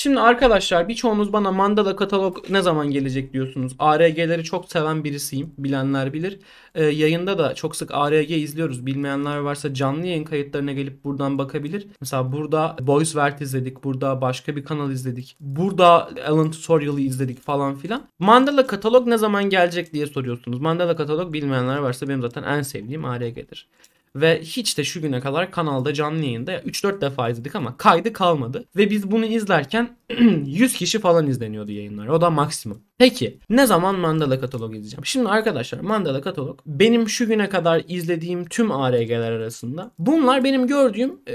Şimdi arkadaşlar birçoğunuz bana mandala katalog ne zaman gelecek diyorsunuz. ARG'leri çok seven birisiyim. Bilenler bilir. Ee, yayında da çok sık ARG izliyoruz. Bilmeyenler varsa canlı yayın kayıtlarına gelip buradan bakabilir. Mesela burada Boys Vert izledik. Burada başka bir kanal izledik. Burada Alan Tutorial'ı izledik falan filan. Mandala katalog ne zaman gelecek diye soruyorsunuz. Mandala katalog bilmeyenler varsa benim zaten en sevdiğim ARG'dir. Ve hiç de şu güne kadar kanalda canlı yayında 3-4 defa izledik ama kaydı kalmadı. Ve biz bunu izlerken 100 kişi falan izleniyordu yayınlar. O da maksimum. Peki ne zaman Mandala Katalog izleyeceğim? Şimdi arkadaşlar Mandala Katalog benim şu güne kadar izlediğim tüm ARG'ler arasında bunlar benim gördüğüm e,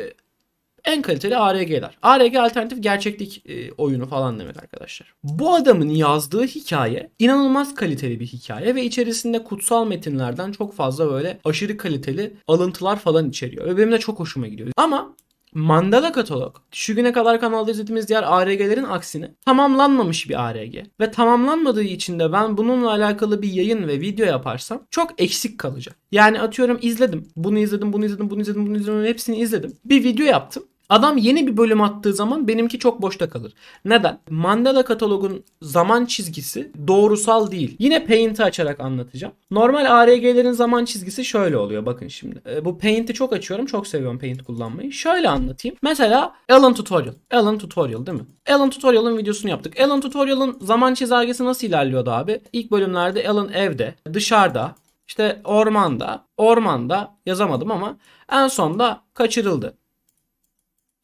en kaliteli ARG'ler. ARG alternatif gerçeklik e, oyunu falan demek arkadaşlar. Bu adamın yazdığı hikaye inanılmaz kaliteli bir hikaye ve içerisinde kutsal metinlerden çok fazla böyle aşırı kaliteli alıntılar falan içeriyor. Ve benim de çok hoşuma gidiyor. Ama Mandala Katalog şu güne kadar kanalda izlediğimiz diğer ARG'lerin aksine tamamlanmamış bir ARG. Ve tamamlanmadığı için de ben bununla alakalı bir yayın ve video yaparsam çok eksik kalacak. Yani atıyorum izledim, bunu izledim, bunu izledim, bunu izledim, bunu izledim, hepsini izledim. Bir video yaptım Adam yeni bir bölüm attığı zaman benimki çok boşta kalır. Neden? Mandela katalogun zaman çizgisi doğrusal değil. Yine Paint'i açarak anlatacağım. Normal ARG'lerin zaman çizgisi şöyle oluyor bakın şimdi. E, bu Paint'i çok açıyorum. Çok seviyorum Paint kullanmayı. Şöyle anlatayım. Mesela Alan Tutorial. Alan Tutorial değil mi? Alan Tutorial'ın videosunu yaptık. Alan Tutorial'ın zaman çizelgesi nasıl ilerliyordu abi? İlk bölümlerde Alan evde, dışarıda, işte ormanda, ormanda yazamadım ama en sonda kaçırıldı.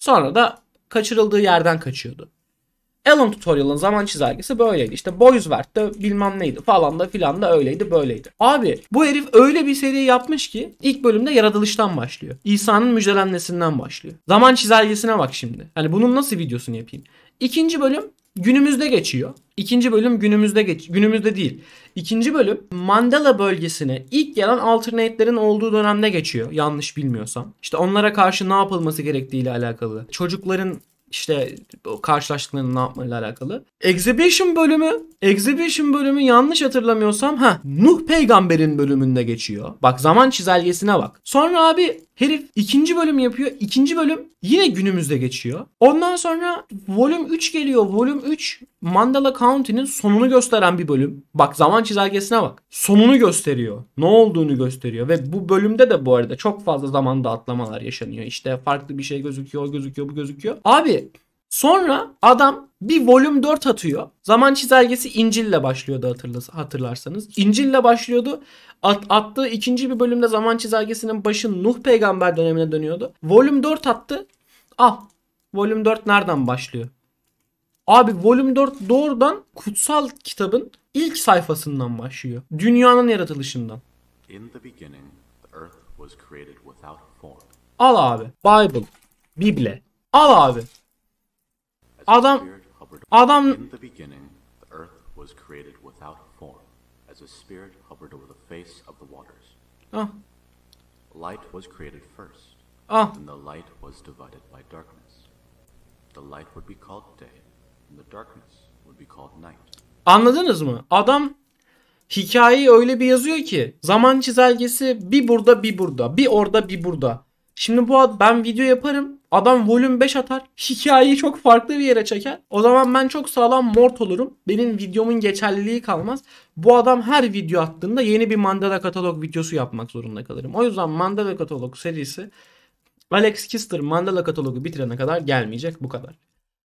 Sonra da kaçırıldığı yerden kaçıyordu. Alan Tutorial'ın zaman çizelgesi böyleydi. İşte Boysvert de bilmem neydi falan da filan da öyleydi böyleydi. Abi bu herif öyle bir seri yapmış ki ilk bölümde yaratılıştan başlıyor. İsa'nın müjdelenmesinden başlıyor. Zaman çizelgesine bak şimdi. Hani bunun nasıl videosunu yapayım? İkinci bölüm Günümüzde geçiyor. İkinci bölüm günümüzde geç günümüzde değil. İkinci bölüm Mandela bölgesine ilk gelen alternate'lerin olduğu dönemde geçiyor yanlış bilmiyorsam. İşte onlara karşı ne yapılması gerektiği ile alakalı. Çocukların işte karşılaştıklarını ne yapmayla alakalı. Exhibition bölümü, Exhibition bölümü yanlış hatırlamıyorsam ha Nuh peygamberin bölümünde geçiyor. Bak zaman çizelgesine bak. Sonra abi herif ikinci bölüm yapıyor. İkinci bölüm yine günümüzde geçiyor. Ondan sonra volüm 3 geliyor. Volüm 3 Mandala County'nin sonunu gösteren bir bölüm. Bak zaman çizelgesine bak. Sonunu gösteriyor. Ne olduğunu gösteriyor ve bu bölümde de bu arada çok fazla zamanda atlamalar yaşanıyor. İşte farklı bir şey gözüküyor, o gözüküyor, bu gözüküyor. Abi Sonra adam bir volüm 4 atıyor. Zaman çizelgesi İncil'le başlıyordu hatırlas hatırlarsanız. İncil'le başlıyordu. At attığı ikinci bir bölümde zaman çizelgesinin başı Nuh peygamber dönemine dönüyordu. Volüm 4 attı. Al. Ah, volüm 4 nereden başlıyor? Abi volüm 4 doğrudan kutsal kitabın ilk sayfasından başlıyor. Dünyanın yaratılışından. Al abi. Bible. Bible. Al abi. Adam adam as a spirit hovered over the face of the waters. Ah. Light was created first. Ah. And the light was divided by darkness. The light would be called day, and the darkness would be called night. Anladınız mı? Adam hikayeyi öyle bir yazıyor ki zaman çizelgesi bir burada bir burada bir orada bir burada. Şimdi bu ben video yaparım Adam volüm 5 atar. Hikayeyi çok farklı bir yere çeker. O zaman ben çok sağlam mort olurum. Benim videomun geçerliliği kalmaz. Bu adam her video attığında yeni bir Mandala Katalog videosu yapmak zorunda kalırım. O yüzden Mandala Katalog serisi Alex Kister Mandala Katalog'u bitirene kadar gelmeyecek bu kadar.